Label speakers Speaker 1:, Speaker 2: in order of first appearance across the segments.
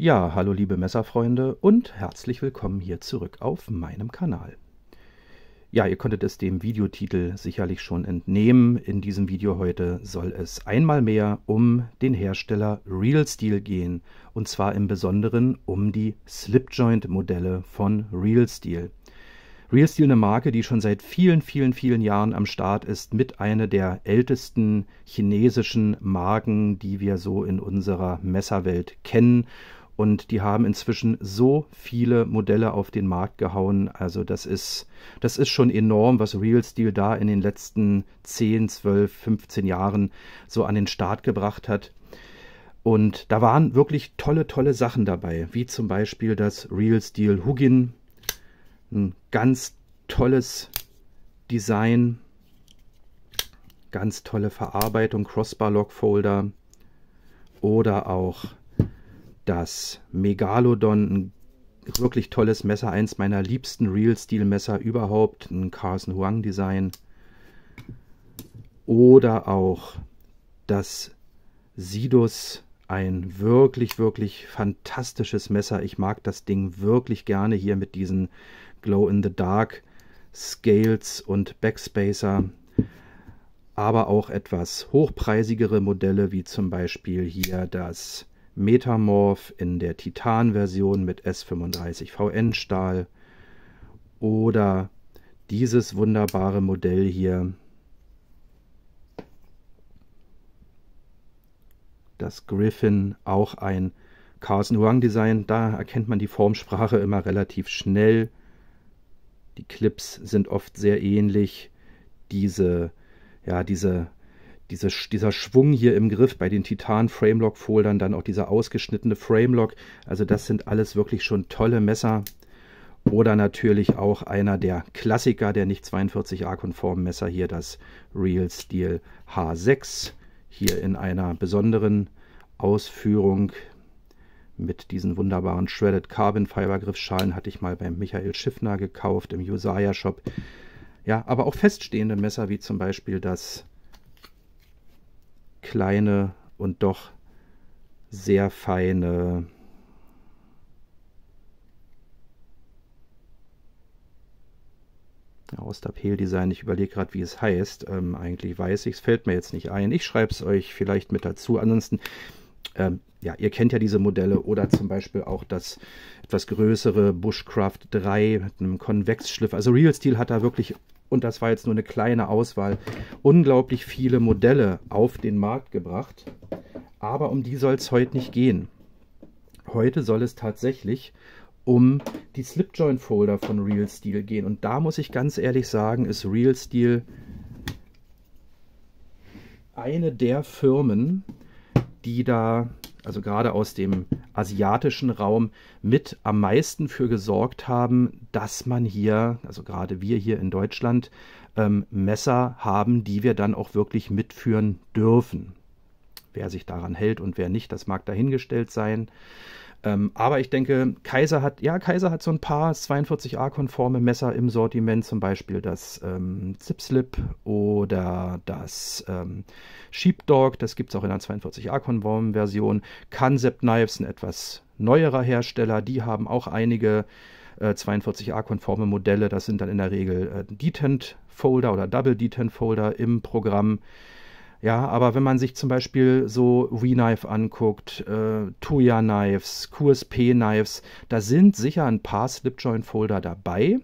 Speaker 1: Ja, hallo liebe Messerfreunde und herzlich willkommen hier zurück auf meinem Kanal. Ja, ihr konntet es dem Videotitel sicherlich schon entnehmen. In diesem Video heute soll es einmal mehr um den Hersteller Real Steel gehen und zwar im Besonderen um die Slipjoint Modelle von Real Steel. Real Steel eine Marke, die schon seit vielen, vielen, vielen Jahren am Start ist, mit einer der ältesten chinesischen Marken, die wir so in unserer Messerwelt kennen und die haben inzwischen so viele Modelle auf den Markt gehauen. Also das ist, das ist schon enorm, was Real Steel da in den letzten 10, 12, 15 Jahren so an den Start gebracht hat. Und da waren wirklich tolle, tolle Sachen dabei, wie zum Beispiel das Real Steel Hugin. Ein ganz tolles Design, ganz tolle Verarbeitung, Crossbar Lock Folder oder auch das Megalodon, ein wirklich tolles Messer, eins meiner liebsten Real-Steel-Messer überhaupt, ein Carson Huang-Design. Oder auch das Sidus, ein wirklich, wirklich fantastisches Messer. Ich mag das Ding wirklich gerne hier mit diesen Glow-in-the-Dark Scales und Backspacer. Aber auch etwas hochpreisigere Modelle, wie zum Beispiel hier das Metamorph in der Titan-Version mit S35 VN-Stahl oder dieses wunderbare Modell hier, das Griffin, auch ein Carson Huang Design. Da erkennt man die Formsprache immer relativ schnell. Die Clips sind oft sehr ähnlich. Diese, ja, diese diese, dieser Schwung hier im Griff bei den Titan Framelock Foldern, dann auch dieser ausgeschnittene Framelock. Also das sind alles wirklich schon tolle Messer. Oder natürlich auch einer der Klassiker der nicht 42a-konformen Messer hier, das Real Steel H6. Hier in einer besonderen Ausführung mit diesen wunderbaren Shredded Carbon Fiber Griffschalen hatte ich mal beim Michael Schiffner gekauft im Josiah Shop. Ja, aber auch feststehende Messer wie zum Beispiel das kleine und doch sehr feine Austerpel-Design. Ich überlege gerade, wie es heißt. Ähm, eigentlich weiß ich es, fällt mir jetzt nicht ein. Ich schreibe es euch vielleicht mit dazu. Ansonsten, ähm, ja, ihr kennt ja diese Modelle oder zum Beispiel auch das etwas größere Bushcraft 3 mit einem Konvexschliff. Also Real Steel hat da wirklich und das war jetzt nur eine kleine Auswahl, unglaublich viele Modelle auf den Markt gebracht. Aber um die soll es heute nicht gehen. Heute soll es tatsächlich um die Slipjoint-Folder von Real Steel gehen. Und da muss ich ganz ehrlich sagen, ist Real Steel eine der Firmen, die da also gerade aus dem asiatischen Raum, mit am meisten für gesorgt haben, dass man hier, also gerade wir hier in Deutschland, ähm, Messer haben, die wir dann auch wirklich mitführen dürfen. Wer sich daran hält und wer nicht, das mag dahingestellt sein. Ähm, aber ich denke, Kaiser hat, ja, Kaiser hat so ein paar 42a-konforme Messer im Sortiment, zum Beispiel das ähm, Zip-Slip oder das ähm, Sheepdog, das gibt es auch in einer 42a-konformen Version. Concept Knives, ein etwas neuerer Hersteller, die haben auch einige äh, 42a-konforme Modelle. Das sind dann in der Regel äh, Detent-Folder oder Double Detent-Folder im Programm. Ja, aber wenn man sich zum Beispiel so V-Knife anguckt, äh, Tuya Knives, QSP Knives, da sind sicher ein paar Slipjoint Folder dabei,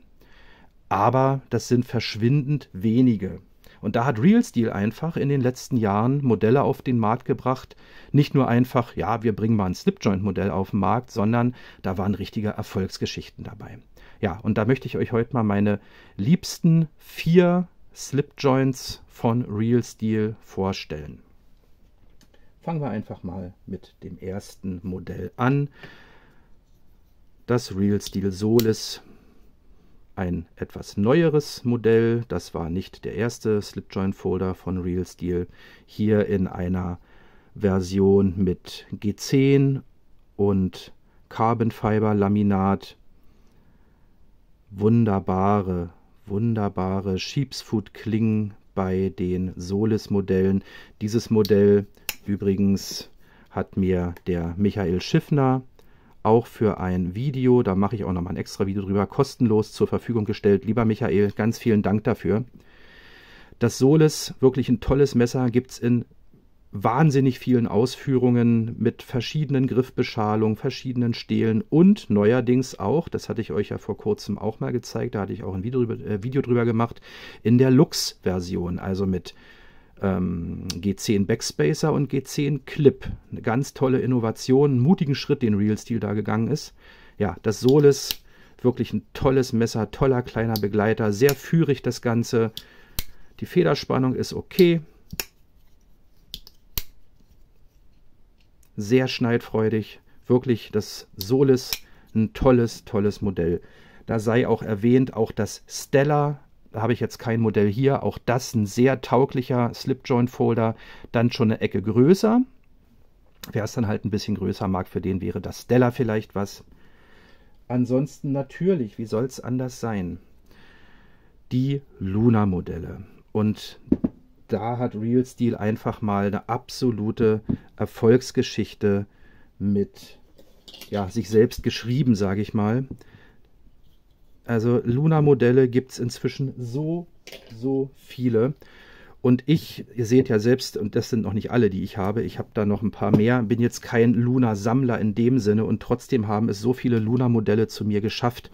Speaker 1: aber das sind verschwindend wenige. Und da hat Real Steel einfach in den letzten Jahren Modelle auf den Markt gebracht. Nicht nur einfach, ja, wir bringen mal ein Slipjoint-Modell auf den Markt, sondern da waren richtige Erfolgsgeschichten dabei. Ja, und da möchte ich euch heute mal meine liebsten vier Slipjoints von Real Steel vorstellen. Fangen wir einfach mal mit dem ersten Modell an. Das Real Steel Solis, ein etwas neueres Modell. Das war nicht der erste Slipjoint Folder von Real Steel. Hier in einer Version mit G10 und Carbon Fiber Laminat. Wunderbare wunderbare Sheepsfoot-Klingen bei den Solis-Modellen. Dieses Modell übrigens hat mir der Michael Schiffner auch für ein Video, da mache ich auch nochmal ein extra Video drüber, kostenlos zur Verfügung gestellt. Lieber Michael, ganz vielen Dank dafür. Das Solis, wirklich ein tolles Messer, gibt es in wahnsinnig vielen Ausführungen mit verschiedenen Griffbeschalungen, verschiedenen Stelen und neuerdings auch, das hatte ich euch ja vor kurzem auch mal gezeigt, da hatte ich auch ein Video, äh, Video drüber gemacht, in der Lux-Version, also mit ähm, G10 Backspacer und G10 Clip. Eine ganz tolle Innovation, einen mutigen Schritt, den Real Steel da gegangen ist. Ja, das Solis, wirklich ein tolles Messer, toller kleiner Begleiter, sehr führig das Ganze. Die Federspannung ist okay, sehr schneidfreudig. Wirklich das Solis, ein tolles, tolles Modell. Da sei auch erwähnt, auch das Stella habe ich jetzt kein Modell hier. Auch das ein sehr tauglicher Slipjoint-Folder, dann schon eine Ecke größer. Wer es dann halt ein bisschen größer mag, für den wäre das Stella vielleicht was. Ansonsten natürlich, wie soll es anders sein? Die Luna-Modelle. Und da hat Real Steel einfach mal eine absolute Erfolgsgeschichte mit ja, sich selbst geschrieben, sage ich mal. Also Luna-Modelle gibt es inzwischen so, so viele. Und ich, ihr seht ja selbst, und das sind noch nicht alle, die ich habe, ich habe da noch ein paar mehr, bin jetzt kein Luna-Sammler in dem Sinne und trotzdem haben es so viele Luna-Modelle zu mir geschafft.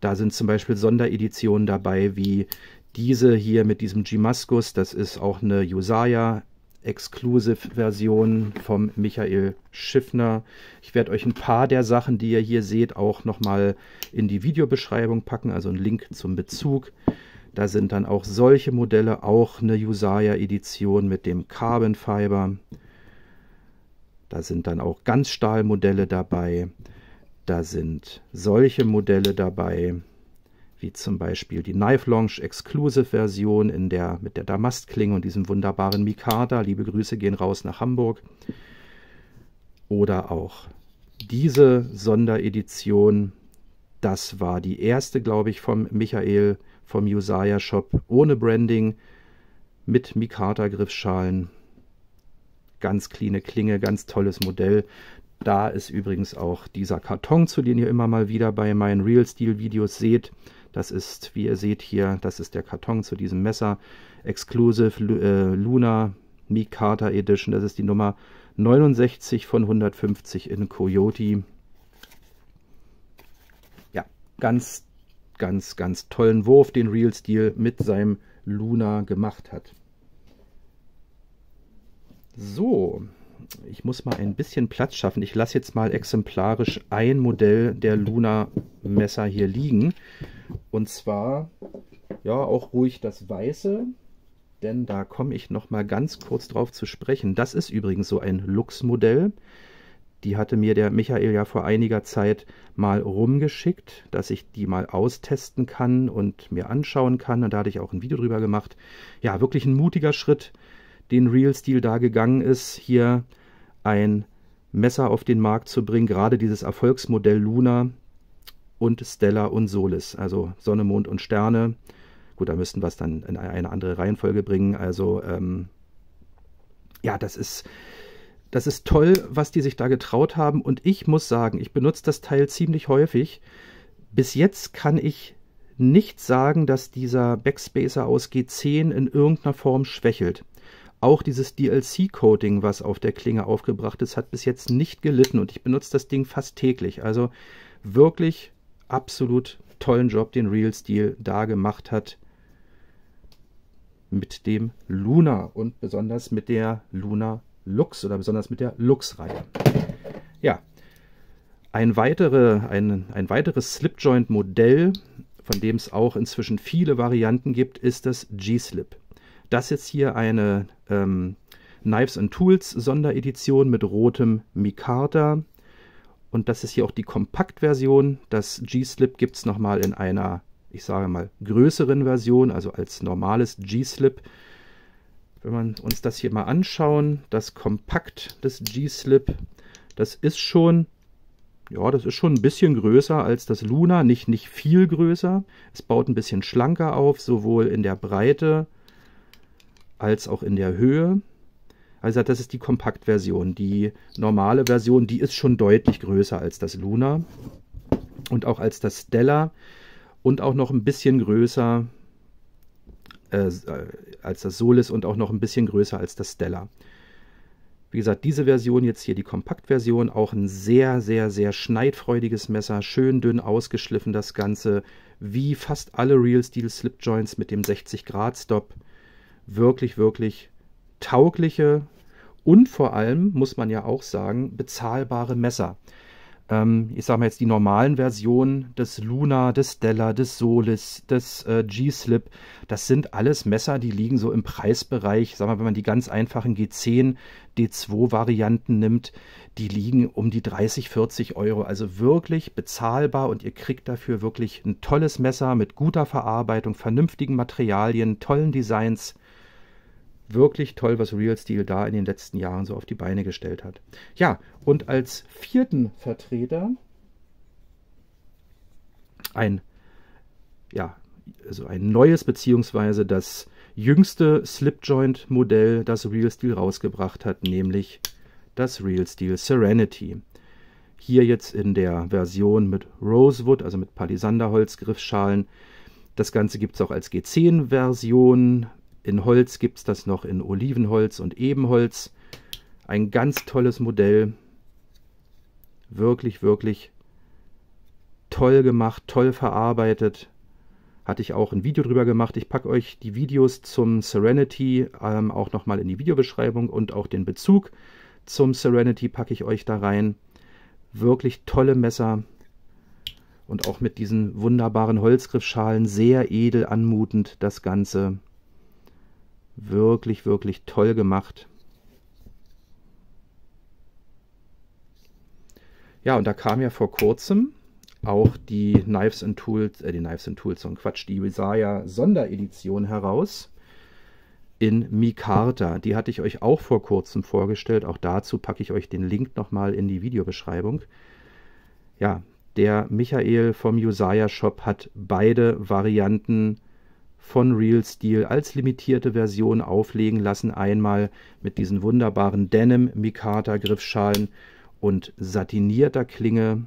Speaker 1: Da sind zum Beispiel Sondereditionen dabei wie diese hier mit diesem Gimaskus, das ist auch eine Josiah Exclusive Version vom Michael Schiffner. Ich werde euch ein paar der Sachen, die ihr hier seht, auch nochmal in die Videobeschreibung packen, also einen Link zum Bezug. Da sind dann auch solche Modelle, auch eine Usaya Edition mit dem Carbon Fiber. Da sind dann auch Ganzstahlmodelle dabei. Da sind solche Modelle dabei wie zum Beispiel die Knife Launch Exclusive Version in der, mit der Damastklinge und diesem wunderbaren Mikada. Liebe Grüße gehen raus nach Hamburg. Oder auch diese Sonderedition. Das war die erste, glaube ich, vom Michael vom Usaya Shop ohne Branding mit Mikata Griffschalen. Ganz cleane Klinge, ganz tolles Modell. Da ist übrigens auch dieser Karton, zu den ihr immer mal wieder bei meinen Real Steel Videos seht. Das ist, wie ihr seht hier, das ist der Karton zu diesem Messer. Exclusive äh, Luna Carter Edition. Das ist die Nummer 69 von 150 in Coyote. Ja, ganz, ganz, ganz tollen Wurf, den Real Steel mit seinem Luna gemacht hat. So, ich muss mal ein bisschen Platz schaffen. Ich lasse jetzt mal exemplarisch ein Modell der Luna Messer hier liegen. Und zwar, ja, auch ruhig das Weiße, denn da komme ich noch mal ganz kurz drauf zu sprechen. Das ist übrigens so ein Lux-Modell. Die hatte mir der Michael ja vor einiger Zeit mal rumgeschickt, dass ich die mal austesten kann und mir anschauen kann. Und da hatte ich auch ein Video drüber gemacht. Ja, wirklich ein mutiger Schritt, den Real-Stil da gegangen ist, hier ein Messer auf den Markt zu bringen. Gerade dieses Erfolgsmodell Luna, und Stella und Solis, also Sonne, Mond und Sterne. Gut, da müssten wir es dann in eine andere Reihenfolge bringen. Also ähm, ja, das ist, das ist toll, was die sich da getraut haben. Und ich muss sagen, ich benutze das Teil ziemlich häufig. Bis jetzt kann ich nicht sagen, dass dieser Backspacer aus G10 in irgendeiner Form schwächelt. Auch dieses dlc coating was auf der Klinge aufgebracht ist, hat bis jetzt nicht gelitten und ich benutze das Ding fast täglich. Also wirklich absolut tollen Job, den Real Steel da gemacht hat mit dem Luna und besonders mit der Luna Lux oder besonders mit der Lux-Reihe. Ja, ein, weitere, ein, ein weiteres Slipjoint-Modell, von dem es auch inzwischen viele Varianten gibt, ist das G-Slip. Das ist jetzt hier eine ähm, Knives and Tools Sonderedition mit rotem Micarta und das ist hier auch die Kompaktversion. Das G-Slip gibt es nochmal in einer, ich sage mal, größeren Version, also als normales G-Slip. Wenn wir uns das hier mal anschauen, das Kompakt des G-Slip, das ist schon ja, das ist schon ein bisschen größer als das Luna, nicht, nicht viel größer. Es baut ein bisschen schlanker auf, sowohl in der Breite als auch in der Höhe. Also das ist die Kompaktversion. Die normale Version, die ist schon deutlich größer als das Luna und auch als das Stella und auch noch ein bisschen größer äh, als das Solis und auch noch ein bisschen größer als das Stella. Wie gesagt, diese Version jetzt hier, die Kompaktversion, auch ein sehr, sehr, sehr schneidfreudiges Messer, schön dünn ausgeschliffen das Ganze, wie fast alle Real Steel Slip Joints mit dem 60 Grad Stop. Wirklich, wirklich taugliche und vor allem, muss man ja auch sagen, bezahlbare Messer. Ähm, ich sage mal jetzt die normalen Versionen des Luna, des Stella, des Solis, des äh, G-Slip. Das sind alles Messer, die liegen so im Preisbereich. Sag mal, wenn man die ganz einfachen G10, D2-Varianten nimmt, die liegen um die 30, 40 Euro. Also wirklich bezahlbar und ihr kriegt dafür wirklich ein tolles Messer mit guter Verarbeitung, vernünftigen Materialien, tollen Designs wirklich toll, was Real Steel da in den letzten Jahren so auf die Beine gestellt hat. Ja, und als vierten Vertreter ein, ja, also ein neues beziehungsweise das jüngste Slipjoint-Modell, das Real Steel rausgebracht hat, nämlich das Real Steel Serenity. Hier jetzt in der Version mit Rosewood, also mit Palisanderholz-Griffschalen. Das Ganze gibt es auch als G10-Version in Holz gibt es das noch in Olivenholz und Ebenholz. Ein ganz tolles Modell. Wirklich, wirklich toll gemacht, toll verarbeitet. Hatte ich auch ein Video drüber gemacht. Ich packe euch die Videos zum Serenity ähm, auch nochmal in die Videobeschreibung und auch den Bezug zum Serenity packe ich euch da rein. Wirklich tolle Messer und auch mit diesen wunderbaren Holzgriffschalen sehr edel anmutend das Ganze. Wirklich, wirklich toll gemacht. Ja, und da kam ja vor kurzem auch die Knives and Tools, äh, die Knives and Tools und Quatsch, die Isaiah Sonderedition heraus in Mikarta. Die hatte ich euch auch vor kurzem vorgestellt. Auch dazu packe ich euch den Link nochmal in die Videobeschreibung. Ja, der Michael vom Josiah Shop hat beide Varianten von Real Steel als limitierte Version auflegen lassen. Einmal mit diesen wunderbaren Denim Mikata Griffschalen und satinierter Klinge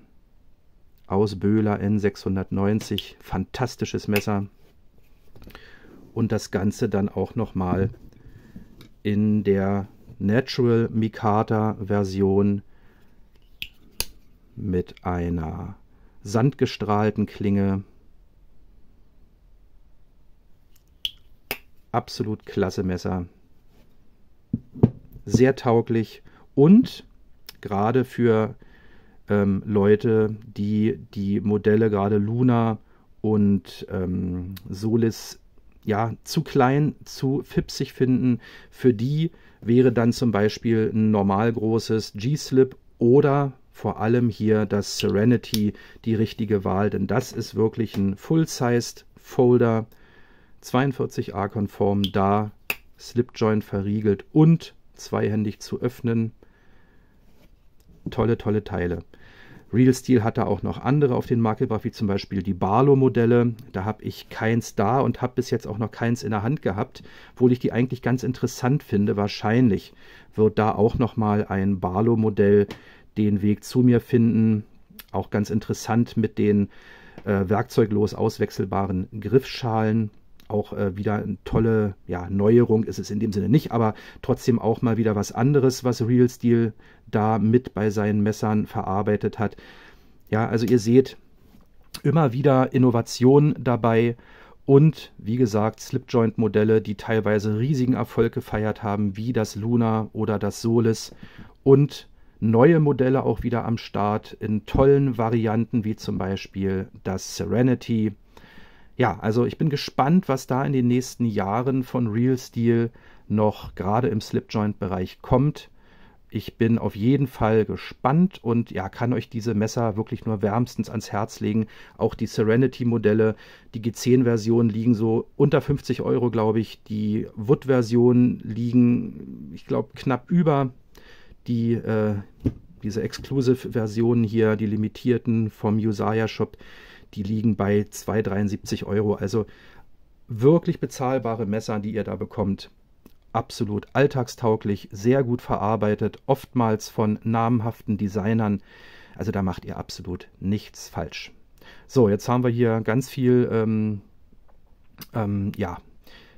Speaker 1: aus Böhler N690. Fantastisches Messer. Und das Ganze dann auch nochmal in der Natural Mikata Version mit einer sandgestrahlten Klinge absolut klasse Messer. Sehr tauglich und gerade für ähm, Leute, die die Modelle gerade Luna und ähm, Solis ja zu klein, zu fipsig finden, für die wäre dann zum Beispiel ein normal großes G-Slip oder vor allem hier das Serenity die richtige Wahl, denn das ist wirklich ein Full-Sized Folder 42a-konform da, Slipjoint verriegelt und zweihändig zu öffnen. Tolle, tolle Teile. Real Steel hat da auch noch andere auf den Markt gebracht, wie zum Beispiel die Barlow-Modelle. Da habe ich keins da und habe bis jetzt auch noch keins in der Hand gehabt, obwohl ich die eigentlich ganz interessant finde. Wahrscheinlich wird da auch nochmal ein Barlow-Modell den Weg zu mir finden. Auch ganz interessant mit den äh, werkzeuglos auswechselbaren Griffschalen auch äh, wieder eine tolle ja, Neuerung ist es in dem Sinne nicht, aber trotzdem auch mal wieder was anderes, was Real Steel da mit bei seinen Messern verarbeitet hat. Ja, also ihr seht immer wieder Innovationen dabei und wie gesagt Slipjoint-Modelle, die teilweise riesigen Erfolg gefeiert haben, wie das Luna oder das Solis und neue Modelle auch wieder am Start in tollen Varianten, wie zum Beispiel das Serenity ja, also ich bin gespannt, was da in den nächsten Jahren von Real Steel noch gerade im Slipjoint-Bereich kommt. Ich bin auf jeden Fall gespannt und ja, kann euch diese Messer wirklich nur wärmstens ans Herz legen. Auch die Serenity-Modelle, die g 10 version liegen so unter 50 Euro, glaube ich. Die wood version liegen, ich glaube, knapp über. Die, äh, diese Exclusive-Versionen hier, die limitierten vom Usaya-Shop, die liegen bei 2,73 Euro. Also wirklich bezahlbare Messer, die ihr da bekommt. Absolut alltagstauglich, sehr gut verarbeitet, oftmals von namhaften Designern. Also da macht ihr absolut nichts falsch. So, jetzt haben wir hier ganz viel, ähm, ähm, ja,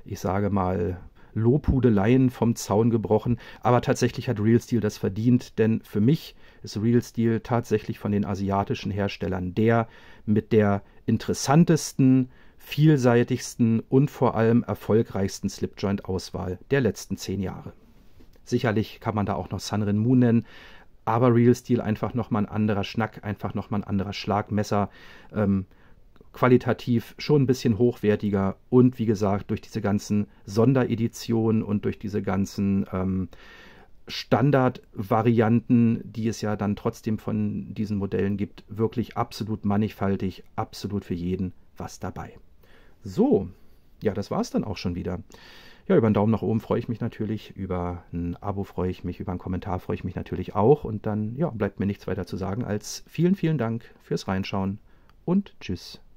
Speaker 1: ich sage mal, Lobhudeleien vom Zaun gebrochen, aber tatsächlich hat Real Steel das verdient, denn für mich ist Real Steel tatsächlich von den asiatischen Herstellern der mit der interessantesten, vielseitigsten und vor allem erfolgreichsten Slipjoint-Auswahl der letzten zehn Jahre. Sicherlich kann man da auch noch Sunrin Moon nennen, aber Real Steel einfach nochmal ein anderer Schnack, einfach nochmal ein anderer Schlagmesser. Ähm, qualitativ schon ein bisschen hochwertiger und wie gesagt durch diese ganzen Sondereditionen und durch diese ganzen ähm, Standardvarianten, die es ja dann trotzdem von diesen Modellen gibt, wirklich absolut mannigfaltig, absolut für jeden was dabei. So, ja, das war es dann auch schon wieder. Ja, über einen Daumen nach oben freue ich mich natürlich, über ein Abo freue ich mich, über einen Kommentar freue ich mich natürlich auch. Und dann ja, bleibt mir nichts weiter zu sagen als vielen, vielen Dank fürs Reinschauen und tschüss.